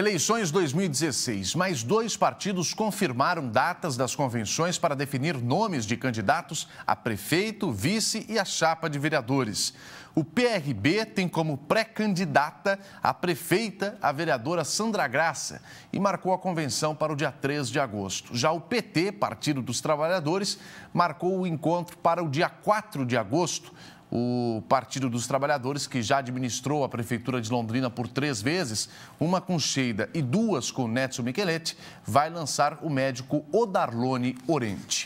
Eleições 2016. Mais dois partidos confirmaram datas das convenções para definir nomes de candidatos a prefeito, vice e a chapa de vereadores. O PRB tem como pré-candidata a prefeita a vereadora Sandra Graça e marcou a convenção para o dia 3 de agosto. Já o PT, Partido dos Trabalhadores, marcou o encontro para o dia 4 de agosto o Partido dos Trabalhadores, que já administrou a Prefeitura de Londrina por três vezes, uma com Cheida e duas com Netso Micheletti, vai lançar o médico Odarlone Orente.